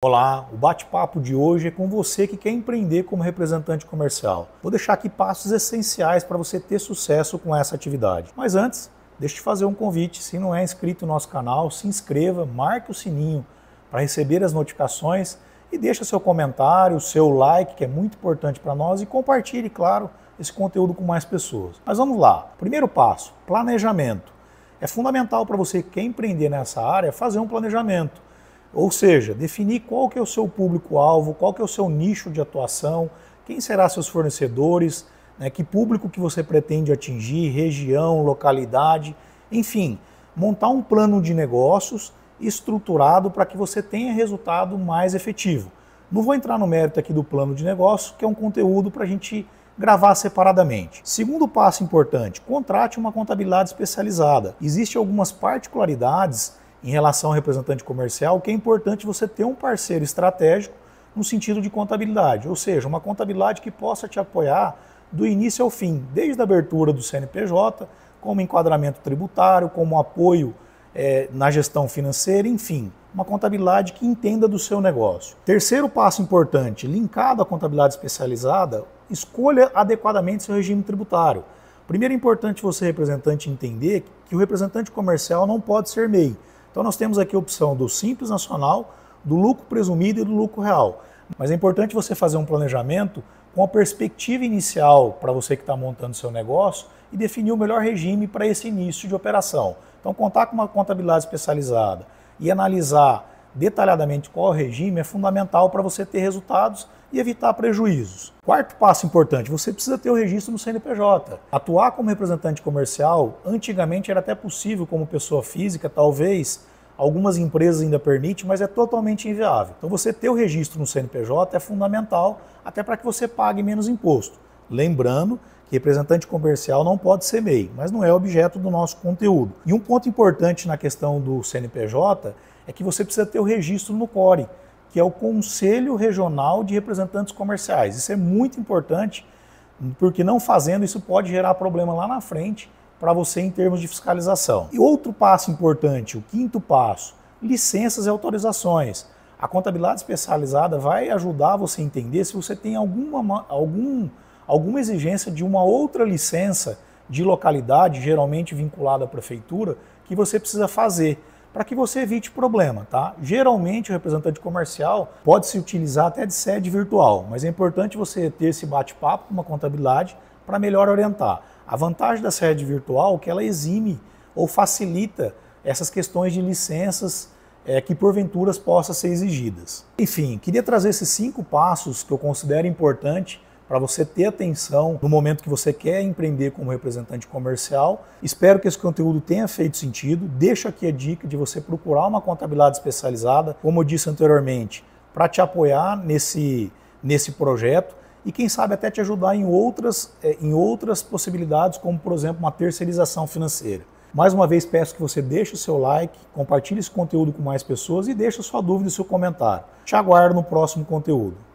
Olá, o bate-papo de hoje é com você que quer empreender como representante comercial. Vou deixar aqui passos essenciais para você ter sucesso com essa atividade. Mas antes, deixa eu te fazer um convite. Se não é inscrito no nosso canal, se inscreva, marque o sininho para receber as notificações e deixa seu comentário, seu like, que é muito importante para nós, e compartilhe, claro, esse conteúdo com mais pessoas. Mas vamos lá. Primeiro passo: planejamento. É fundamental para você que quer empreender nessa área fazer um planejamento ou seja, definir qual que é o seu público-alvo, qual que é o seu nicho de atuação, quem serão seus fornecedores, né, que público que você pretende atingir, região, localidade, enfim, montar um plano de negócios estruturado para que você tenha resultado mais efetivo. Não vou entrar no mérito aqui do plano de negócio, que é um conteúdo para a gente gravar separadamente. Segundo passo importante, contrate uma contabilidade especializada. Existem algumas particularidades em relação ao representante comercial, que é importante você ter um parceiro estratégico no sentido de contabilidade, ou seja, uma contabilidade que possa te apoiar do início ao fim, desde a abertura do CNPJ, como enquadramento tributário, como apoio é, na gestão financeira, enfim, uma contabilidade que entenda do seu negócio. Terceiro passo importante, linkado à contabilidade especializada, escolha adequadamente seu regime tributário. Primeiro é importante você, representante, entender que o representante comercial não pode ser MEI. Então nós temos aqui a opção do simples nacional, do lucro presumido e do lucro real. Mas é importante você fazer um planejamento com a perspectiva inicial para você que está montando seu negócio e definir o melhor regime para esse início de operação. Então contar com uma contabilidade especializada e analisar detalhadamente qual regime é fundamental para você ter resultados e evitar prejuízos. Quarto passo importante, você precisa ter o registro no CNPJ. Atuar como representante comercial, antigamente era até possível como pessoa física, talvez algumas empresas ainda permitem, mas é totalmente inviável. Então você ter o registro no CNPJ é fundamental até para que você pague menos imposto. Lembrando que representante comercial não pode ser MEI, mas não é objeto do nosso conteúdo. E um ponto importante na questão do CNPJ é que você precisa ter o registro no CORE que é o Conselho Regional de Representantes Comerciais. Isso é muito importante, porque não fazendo isso pode gerar problema lá na frente para você em termos de fiscalização. E outro passo importante, o quinto passo, licenças e autorizações. A contabilidade especializada vai ajudar você a entender se você tem alguma, algum, alguma exigência de uma outra licença de localidade, geralmente vinculada à prefeitura, que você precisa fazer para que você evite problema, tá? Geralmente o representante comercial pode se utilizar até de sede virtual, mas é importante você ter esse bate-papo com uma contabilidade para melhor orientar. A vantagem da sede virtual é que ela exime ou facilita essas questões de licenças é, que porventuras possam ser exigidas. Enfim, queria trazer esses cinco passos que eu considero importante para você ter atenção no momento que você quer empreender como representante comercial. Espero que esse conteúdo tenha feito sentido. Deixo aqui a dica de você procurar uma contabilidade especializada, como eu disse anteriormente, para te apoiar nesse, nesse projeto e quem sabe até te ajudar em outras, eh, em outras possibilidades, como por exemplo uma terceirização financeira. Mais uma vez peço que você deixe o seu like, compartilhe esse conteúdo com mais pessoas e deixe sua dúvida e seu comentário. Te aguardo no próximo conteúdo.